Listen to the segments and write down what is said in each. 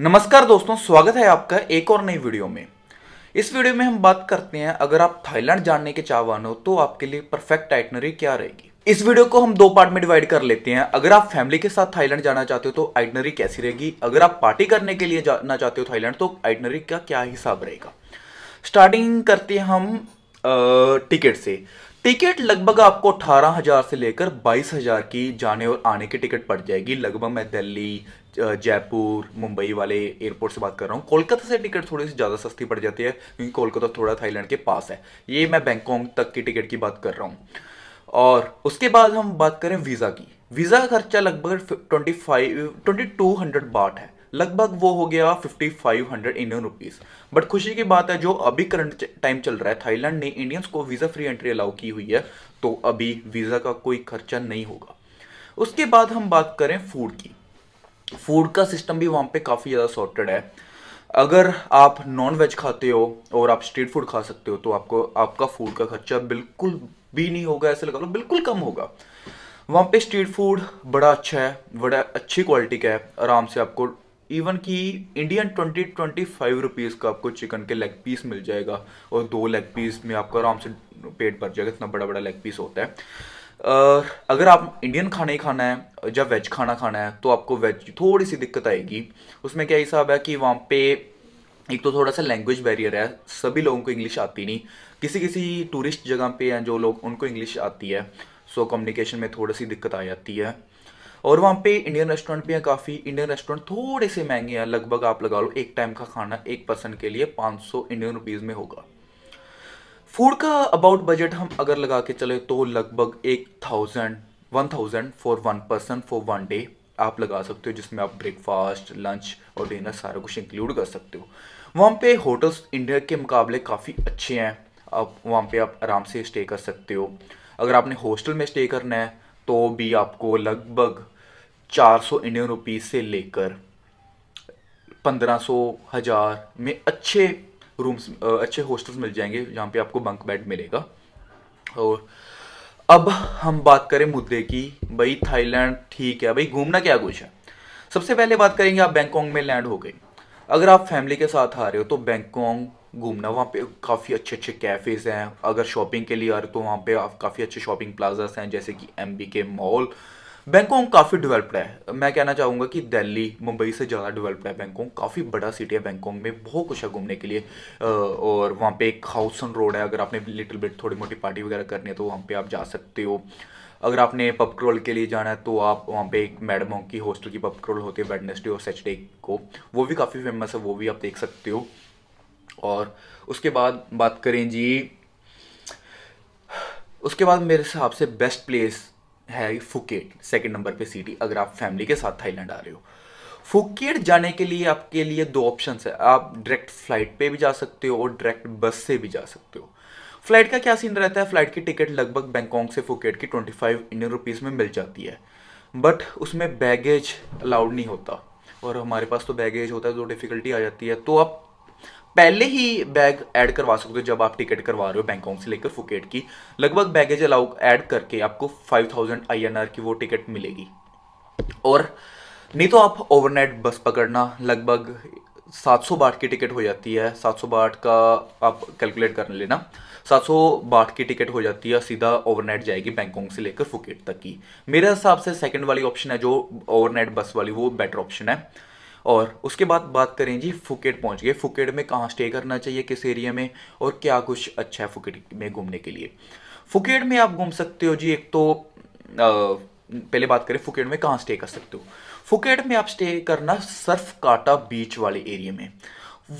नमस्कार दोस्तों स्वागत है आपका एक और नई वीडियो में इस वीडियो में हम बात करते हैं अगर आप थाईलैंड जाने के चाहवान हो तो आपके लिए परफेक्ट आइटनरी क्या रहेगी इस वीडियो को हम दो पार्ट में डिवाइड कर लेते हैं अगर आप फैमिली के साथ थाईलैंड जाना चाहते हो तो आइटनरी कैसी रहेगी अगर आप पार्टी करने के लिए जाना चाहते हो थाईलैंड तो आइटनरी का क्या हिसाब रहेगा स्टार्टिंग करते हैं हम टिकट से टिकट लगभग आपको अठारह हजार से लेकर बाईस हजार की जाने और आने की टिकट पड़ जाएगी लगभग मैं दिल्ली जयपुर मुंबई वाले एयरपोर्ट से बात कर रहा हूँ कोलकाता से टिकट थोड़ी सी ज़्यादा सस्ती पड़ जाती है क्योंकि कोलकाता थोड़ा थाईलैंड के पास है ये मैं बैंकॉक तक की टिकट की बात कर रहा हूँ और उसके बाद हम बात करें वीज़ा की वीज़ा का खर्चा लगभग twenty five twenty two hundred baht है लगभग वो हो गया fifty five hundred Indian rupees but खुशी की बात है जो अभी करंट टाइम चल रहा है थाईलैंड ने इंडियंस को वीज़ा फ्री एंट्री अलाउ की हुई है तो अभी वीज़ा का कोई खर्चा नहीं होगा उसके बाद हम बात करें फूड की फूड का सिस्टम भी वहाँ पे काफ़ी ज़्यादा सॉर्टेड है अगर आप नॉन वेज खाते हो और आप स्ट्रीट फूड खा सकते हो तो आपको आपका फूड का खर्चा बिल्कुल भी नहीं होगा ऐसे लगा लो बिल्कुल कम होगा वहाँ पे स्ट्रीट फूड बड़ा अच्छा है बड़ा अच्छी क्वालिटी का है आराम से आपको इवन कि Indian twenty twenty five rupees का आपको चिकन के लेग पीस मिल जाएगा और दो लेग पीस में आपका आराम से पेट भर जाएगा इतना बड़ा बड़ा लेग पीस होता है अगर आप इंडियन खाना ही खाना है या वेज खाना खाना है तो आपको वेज थोड़ी सी दिक्कत आएगी उसमें क्या हिसाब है कि वहाँ पे एक तो थोड़ा सा लैंग्वेज बैरियर है सभी लोगों को इंग्लिश आती नहीं किसी किसी टूरिस्ट जगह पे हैं जो लोग उनको इंग्लिश आती है सो कम्युनिकेशन में थोड़ी सी दिक्कत आ जाती है और वहाँ पे इंडियन रेस्टोरेंट भी हैं काफ़ी इंडियन रेस्टोरेंट थोड़े से महंगे हैं लगभग आप लगा लो एक टाइम का खाना एक पर्सन के लिए 500 इंडियन रुपीज़ में होगा फूड का अबाउट बजट हम अगर लगा के चले तो लगभग एक thousand one thousand for one person for one day आप लगा सकते हो जिसमें आप ब्रेकफास्ट लंच और डिनर सारा कुछ इंक्लूड कर सकते हो वहाँ पे होटल्स इंडिया के मुकाबले काफ़ी अच्छे हैं आप वहाँ पे आप आराम से स्टे कर सकते हो अगर आपने हॉस्टल में स्टे करना है तो भी आपको लगभग 400 इंडियन रुपीज़ से लेकर पंद्रह सौ हज़ार में अच्छे रूम्स uh, अच्छे हॉस्टल्स मिल जाएंगे जहाँ पे आपको बंक बेड मिलेगा और अब हम बात करें मुद्दे की भाई थाईलैंड ठीक है भाई घूमना क्या कुछ है सबसे पहले बात करेंगे आप बैंकॉक में लैंड हो गए अगर आप फैमिली के साथ आ रहे हो तो बैंकॉक घूमना वहाँ पे काफ़ी अच्छे अच्छे कैफ़ेज़ हैं अगर शॉपिंग के लिए आ रहे हो तो वहाँ पे आप काफ़ी अच्छे शॉपिंग प्लाजाज हैं जैसे कि M B K mall Bangkok काफ़ी डेवलप्ड है मैं कहना चाहूँगा कि दिल्ली मुंबई से ज़्यादा डेवलप्ड है बैंकॉक काफ़ी बड़ा सिटी है बैंकॉक में बहुत कुछ है घूमने के लिए और वहाँ पे एक हाउस ऑन रोड है अगर आपने लिटिल बिट थोड़ी मोटी पार्टी वगैरह करनी है तो वहाँ पे आप जा सकते हो अगर आपने पब क्रोल के लिए जाना है तो आप वहाँ पे एक मैडम की हॉस्टल की पब क्रोल होती है वेडनेसडे और सैटरडे को वो भी काफ़ी फेमस है वो भी आप देख सकते हो और उसके बाद बात करें जी उसके बाद मेरे हिसाब से बेस्ट प्लेस है फुकेट सेकंड नंबर पे सिटी अगर आप फैमिली के साथ थाईलैंड आ रहे हो फुकेट जाने के लिए आपके लिए दो ऑप्शन है आप डायरेक्ट फ्लाइट पे भी जा सकते हो और डायरेक्ट बस से भी जा सकते हो फ्लाइट का क्या सीन रहता है फ्लाइट की टिकट लगभग बैंकॉक से फुकेट की ट्वेंटी फाइव इंडियन रुपीज़ में मिल जाती है बट उसमें बैगेज अलाउड नहीं होता और हमारे पास तो बैगेज होता है तो डिफ़िकल्टी आ जाती है तो आप पहले ही बैग ऐड करवा सकते हो जब आप टिकट करवा रहे हो बैंकॉक से लेकर फुकेट की लगभग बैगेज अलाउ ऐड करके आपको 5000 आईएनआर की वो टिकट मिलेगी और नहीं तो आप ओवरनाइट बस पकड़ना लगभग 700 बाट की टिकट हो जाती है 700 बाट का आप कैलकुलेट कर लेना 700 बाट की टिकट हो जाती है सीधा ओवरनाइट जाएगी बैंकॉक से लेकर फुकेट तक की मेरे हिसाब से सेकेंड वाली ऑप्शन है जो ओवरनाइट बस वाली वो बेटर ऑप्शन है और उसके बाद बात करें जी फुकेट पहुंच गए फुकेट में कहाँ स्टे करना चाहिए किस एरिया में और क्या कुछ अच्छा है फुकेट में घूमने के लिए फुकेट में आप घूम सकते हो जी एक तो आ, पहले बात करें फुकेट में कहाँ स्टे कर सकते हो फुकेट में आप स्टे करना सर्फ काटा बीच वाले एरिया में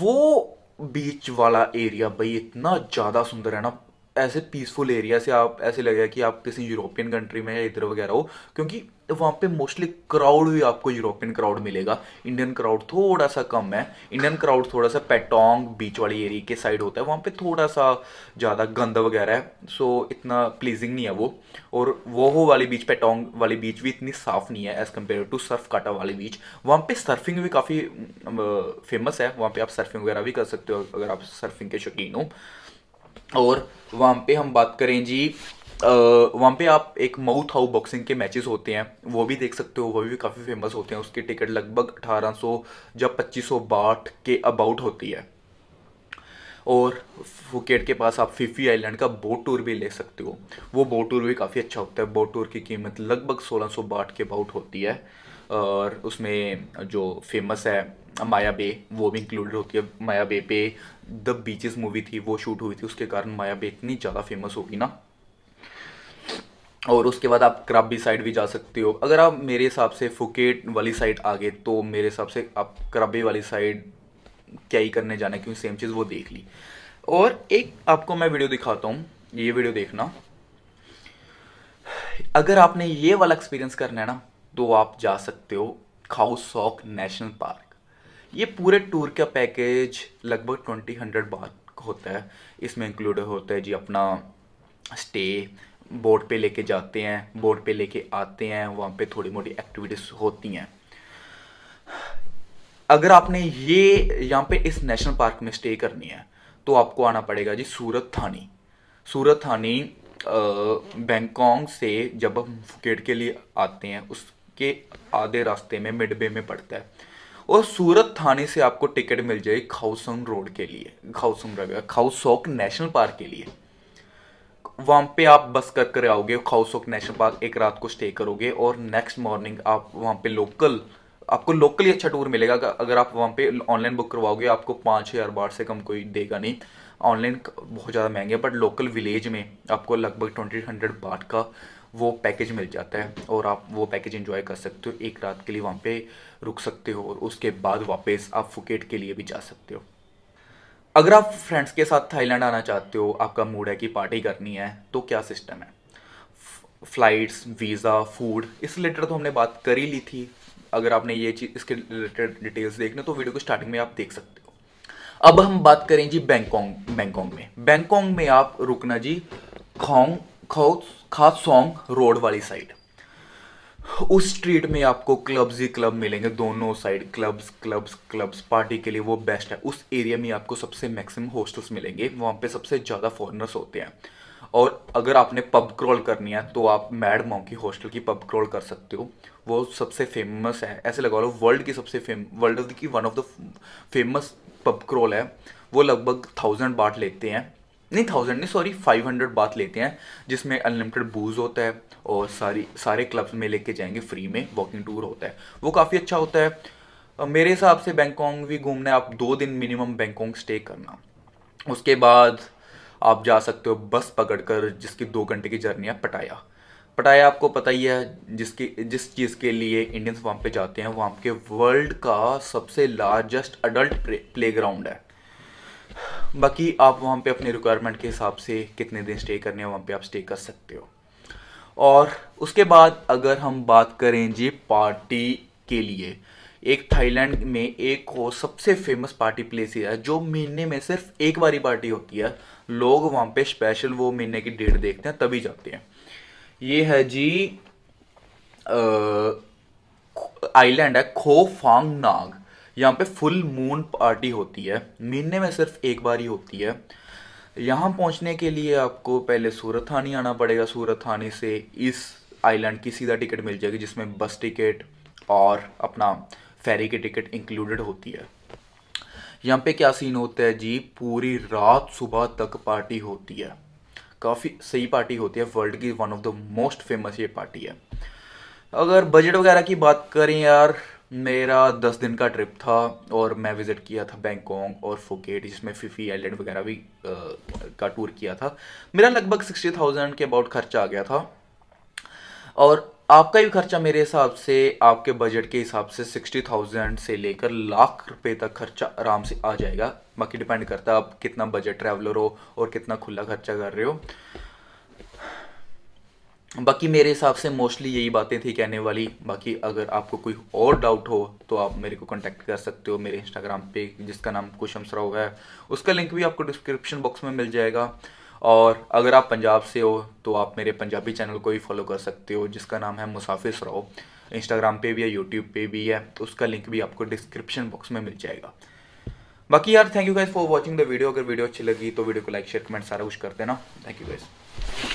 वो बीच वाला एरिया भाई इतना ज़्यादा सुंदर है ना ऐसे पीसफुल एरिया से आप ऐसे लगेगा कि आप किसी यूरोपियन कंट्री में या इधर वगैरह हो क्योंकि वहाँ पे मोस्टली क्राउड भी आपको यूरोपियन क्राउड मिलेगा इंडियन क्राउड थोड़ा सा कम है इंडियन क्राउड थोड़ा सा पेटोंग बीच वाली एरिया के साइड होता है वहाँ पे थोड़ा सा ज़्यादा गंद वगैरह है सो इतना प्लीजिंग नहीं है वो और वो हो वाली बीच पेटोंग वाली बीच भी इतनी साफ़ नहीं है एज़ कम्पेयर टू सर्फ काटा वाली बीच वहाँ पर सर्फिंग भी काफ़ी फेमस है वहाँ पर आप सर्फिंग वगैरह भी कर सकते हो अगर आप सर्फिंग के शौकीन हो और वहाँ पे हम बात करें जी वहाँ पे आप एक माउथ हाउ बॉक्सिंग के मैचेस होते हैं वो भी देख सकते हो वो भी काफ़ी फेमस होते हैं उसकी टिकट लगभग 1800 या 2500 बाट के अबाउट होती है और फुकेट के पास आप फिफी आइलैंड का बोट टूर भी ले सकते हो वो बोट टूर भी काफ़ी अच्छा होता है बोट टूर की कीमत लगभग 1600 बाट के अबाउट होती है और उसमें जो फेमस है माया बे वो भी इंक्लूडेड होती है माया बे पे द बीचेस मूवी थी वो शूट हुई थी उसके कारण माया बे इतनी ज़्यादा फेमस होगी ना और उसके बाद आप क्राबी साइड भी जा सकते हो अगर आप मेरे हिसाब से फुकेट वाली साइड आ गए तो मेरे हिसाब से आप क्राबे वाली साइड क्या ही करने जाना क्योंकि सेम चीज़ वो देख ली और एक आपको मैं वीडियो दिखाता हूँ ये वीडियो देखना अगर आपने ये वाला एक्सपीरियंस करना है ना तो आप जा सकते हो खाउसॉक नेशनल पार्क ये पूरे टूर का पैकेज लगभग ट्वेंटी हंड्रेड बात होता है इसमें इंक्लूड होता है जी अपना स्टे बोर्ड पे लेके जाते हैं बोर्ड पे लेके आते हैं वहाँ पे थोड़ी मोटी एक्टिविटीज़ होती हैं अगर आपने ये यहाँ पे इस नेशनल पार्क में स्टे करनी है तो आपको आना पड़ेगा जी सूरत थानी सूरत थानी बैंकॉक से जब हम फुकेट के लिए आते हैं उसके आधे रास्ते में मिड में पड़ता है और सूरत थाने से आपको टिकट मिल जाएगी खाउसंग रोड के लिए खाउसंग खाउसोक नेशनल पार्क के लिए वहाँ पे आप बस कर कर आओगे खाउसोक नेशनल पार्क एक रात को स्टे करोगे और नेक्स्ट मॉर्निंग आप वहाँ पे लोकल आपको लोकली अच्छा टूर मिलेगा अगर आप वहाँ पे ऑनलाइन बुक करवाओगे आपको पाँच हज़ार बार से कम कोई देगा नहीं ऑनलाइन बहुत ज़्यादा महंगे बट लोकल विलेज में आपको लगभग ट्वेंटी हंड्रेड बाट का वो पैकेज मिल जाता है और आप वो पैकेज इन्जॉय कर सकते हो एक रात के लिए वहाँ पे रुक सकते हो और उसके बाद वापस आप फुकेट के लिए भी जा सकते हो अगर आप फ्रेंड्स के साथ थाईलैंड आना चाहते हो आपका मूड है कि पार्टी करनी है तो क्या सिस्टम है फ्लाइट्स वीज़ा फूड इस रिलेटेड तो हमने बात कर ही ली थी अगर आपने ये चीज़ इसके रिलेटेड डिटेल्स देखने तो वीडियो को स्टार्टिंग में आप देख सकते हो अब हम बात करें जी बैंकॉन्ग बैंकॉन्ग में बैंकॉन्ग में आप रुकना जी खोंग खासोंग रोड वाली साइड उस स्ट्रीट में आपको क्लब्स ही क्लब मिलेंगे दोनों side clubs clubs clubs party के लिए वो बेस्ट है उस एरिया में आपको सबसे मैक्सिमम हॉस्टल्स मिलेंगे वहाँ पे सबसे ज़्यादा फॉरनर्स होते हैं और अगर आपने पब क्रॉल करनी है तो आप मैड मॉन्की हॉस्टल की पब क्रॉल कर सकते हो वो सबसे फेमस है ऐसे लगा लो वर्ल्ड की सबसे फेम वर्ल्ड की one of the famous pub crawl है वो लगभग थाउजेंड बाट लेते हैं नहीं थाउजेंड नहीं सॉरी फाइव हंड्रेड बात लेते हैं जिसमें अनलिमिटेड बूज होता है और सारी सारे क्लब्स में लेके जाएंगे फ्री में वॉकिंग टूर होता है वो काफ़ी अच्छा होता है मेरे हिसाब से बैंकॉन्ग भी घूमना है आप दो दिन मिनिमम बैंकॉन्ग स्टे करना उसके बाद आप जा सकते हो बस पकड़कर जिसकी दो घंटे की जर्नी है पटाया पटाया आपको पता ही है जिसकी जिस चीज़ के लिए इंडियंस वहाँ पे जाते हैं वहाँ के वर्ल्ड का सबसे लार्जेस्ट अडल्ट प्ले ग्राउंड है बाकी आप वहाँ पे अपने रिक्वायरमेंट के हिसाब से कितने दिन स्टे करने हो वहाँ पे आप स्टे कर सकते हो और उसके बाद अगर हम बात करें जी पार्टी के लिए एक थाईलैंड में एक हो सबसे फेमस पार्टी प्लेस है जो महीने में सिर्फ एक बारी पार्टी होती है लोग वहाँ पे स्पेशल वो महीने की डेट देखते हैं तभी जाते हैं ये है जी आइलैंड है खो फांग नाग यहाँ पे फुल मून पार्टी होती है महीने में सिर्फ एक बार ही होती है यहाँ पहुँचने के लिए आपको पहले सूरत थानी आना पड़ेगा सूरत थानी से इस आइलैंड की सीधा टिकट मिल जाएगी जिसमें बस टिकट और अपना फेरी की टिकट इंक्लूडेड होती है यहाँ पे क्या सीन होता है जी पूरी रात सुबह तक पार्टी होती है काफ़ी सही पार्टी होती है वर्ल्ड की one of the most famous ये पार्टी है अगर बजट वगैरह की बात करें यार मेरा दस दिन का ट्रिप था और मैं विज़िट किया था बैंकॉक और फोकेट जिसमें फिफी आइलैंड वगैरह भी आ, का टूर किया था मेरा लगभग सिक्सटी थाउजेंड के अबाउट खर्चा आ गया था और आपका भी खर्चा मेरे हिसाब से आपके बजट के हिसाब से सिक्सटी थाउजेंड से लेकर लाख रुपए तक खर्चा आराम से आ जाएगा बाकी डिपेंड करता है आप कितना बजट ट्रैवलर हो और कितना खुला खर्चा कर रहे हो बाकी मेरे हिसाब से मोस्टली यही बातें थी कहने वाली बाकी अगर आपको कोई और डाउट हो तो आप मेरे को कॉन्टैक्ट कर सकते हो मेरे इंस्टाग्राम पे जिसका नाम कुशम सराव है उसका लिंक भी आपको डिस्क्रिप्शन बॉक्स में मिल जाएगा और अगर आप पंजाब से हो तो आप मेरे पंजाबी चैनल को भी फॉलो कर सकते हो जिसका नाम है मुसाफिर सराव इंस्टाग्राम पे भी है यूट्यूब पे भी है तो उसका लिंक भी आपको डिस्क्रिप्शन बॉक्स में मिल जाएगा बाकी यार thank you guys for watching the video अगर वीडियो अच्छी लगी तो वीडियो को लाइक शेयर कमेंट सारा कुछ कर देना थैंक यू गाइज